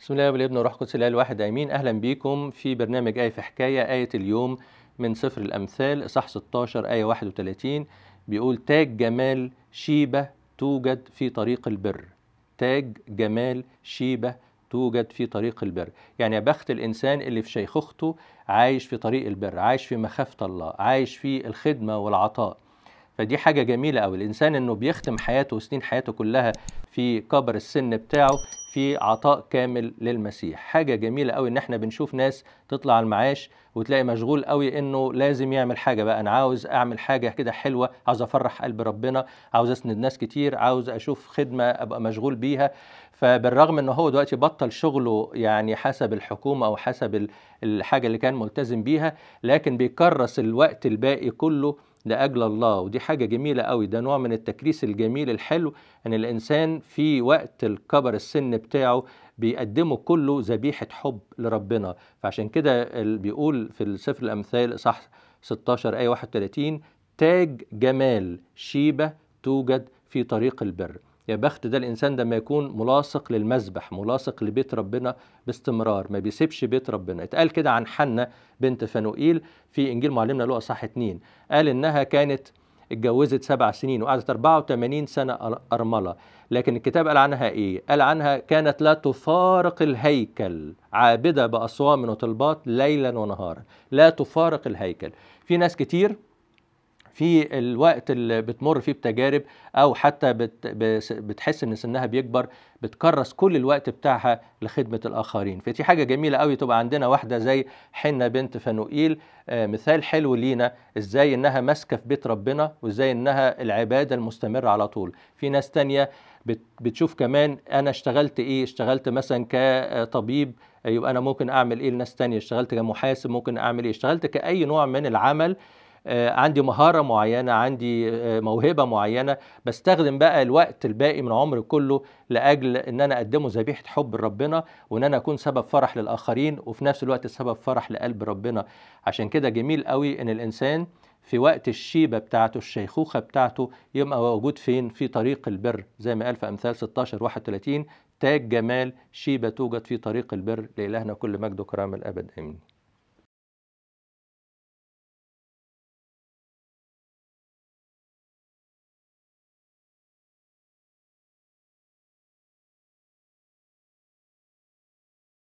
بسم الله والابن والروح القدس الاله الواحد امين اهلا بيكم في برنامج ايه في حكايه ايه اليوم من سفر الامثال اصحاح 16 ايه 31 بيقول تاج جمال شيبه توجد في طريق البر تاج جمال شيبه توجد في طريق البر يعني بخت الانسان اللي في شيخوخته عايش في طريق البر عايش في مخافه الله عايش في الخدمه والعطاء فدي حاجه جميله قوي الانسان انه بيختم حياته وسنين حياته كلها في كبر السن بتاعه في عطاء كامل للمسيح حاجه جميله قوي ان احنا بنشوف ناس تطلع المعاش وتلاقي مشغول قوي انه لازم يعمل حاجه بقى انا عاوز اعمل حاجه كده حلوه عاوز افرح قلب ربنا عاوز اسند ناس كتير عاوز اشوف خدمه ابقى مشغول بيها فبالرغم ان هو دلوقتي بطل شغله يعني حسب الحكومه او حسب الحاجه اللي كان ملتزم بيها لكن بيكرس الوقت الباقي كله لأجل الله ودي حاجة جميلة قوي ده نوع من التكريس الجميل الحلو أن الإنسان في وقت الكبر السن بتاعه بيقدمه كله ذبيحة حب لربنا فعشان كده بيقول في سفر الأمثال صح 16 آية 31 تاج جمال شيبة توجد في طريق البر يا بخت ده الانسان ده ما يكون ملاصق للمذبح ملاصق لبيت ربنا باستمرار ما بيسيبش بيت ربنا اتقال كده عن حنة بنت فانوئيل في انجيل معلمنا لقى صح اتنين قال انها كانت اتجوزت سبع سنين وقعدت 84 سنة أرملة لكن الكتاب قال عنها إيه؟ قال عنها كانت لا تفارق الهيكل عابدة بأصوام وطلبات ليلا ونهارا لا تفارق الهيكل في ناس كتير في الوقت اللي بتمر فيه بتجارب او حتى بت بتحس ان سنها بيكبر بتكرس كل الوقت بتاعها لخدمه الاخرين فدي حاجه جميله قوي تبقى عندنا واحده زي حنه بنت فنوئيل آه، مثال حلو لينا ازاي انها ماسكه في بيت ربنا وازاي انها العباده المستمره على طول في ناس تانية بتشوف كمان انا اشتغلت ايه اشتغلت مثلا كطبيب يبقى انا ممكن اعمل ايه لناس تانية اشتغلت كمحاسب ممكن اعمل ايه اشتغلت كاي نوع من العمل آه، عندي مهاره معينه عندي آه، موهبه معينه بستخدم بقى الوقت الباقي من عمري كله لاجل ان انا اقدمه ذبيحه حب لربنا وان انا اكون سبب فرح للاخرين وفي نفس الوقت سبب فرح لقلب ربنا عشان كده جميل قوي ان الانسان في وقت الشيبة بتاعته الشيخوخة بتاعته يبقى موجود فين في طريق البر زي ما قال في أمثال 16 31 تاج جمال شيبة توجد في طريق البر لإلهنا كل مجد وكرامة الأبد آمين